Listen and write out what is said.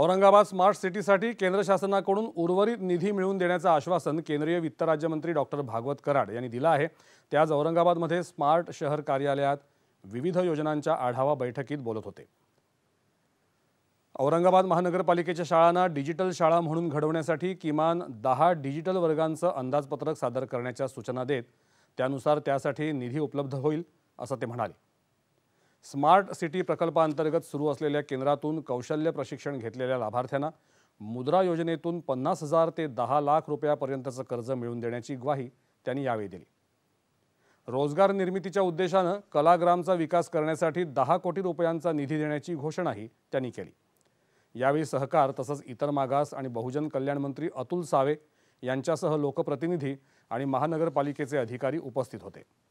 Aurangabad smart सिटीसाठी केंद्र शासनाकडून उर्वरित निधी मिळवून देण्याचं आश्वासन केंद्रीय वित्त राज्यमंत्री डॉक्टर भागवत कराड यांनी दिलं आहे ते आज औरंगाबादमध्ये स्मार्ट शहर कार्यालयात विविध योजनांच्या आढावा बैठकीत बोलत होते औरंगाबाद महानगरपालिकेच्या शाळांना डिजिटल शाळा म्हणून घडवण्यासाठी किमान दहा डिजिटल वर्गांचं अंदाजपत्रक सादर करण्याच्या सूचना देत त्यानुसार त्यासाठी निधी उपलब्ध होईल असं ते म्हणाले स्मार्ट सिटी प्रकल्पांतर्गत सुरू असलेल्या केंद्रातून कौशल्य प्रशिक्षण घेतलेल्या लाभार्थ्यांना मुद्रा योजनेतून पन्नास हजार ते दहा लाख रुपयापर्यंतचं कर्ज मिळवून देण्याची ग्वाही त्यांनी यावेळी दिली रोजगार निर्मितीच्या उद्देशानं कलाग्रामचा विकास करण्यासाठी दहा कोटी रुपयांचा निधी देण्याची घोषणाही त्यांनी केली यावेळी सहकार तसंच इतर मागास आणि बहुजन कल्याण मंत्री अतुल सावे यांच्यासह लोकप्रतिनिधी आणि महानगरपालिकेचे अधिकारी उपस्थित होते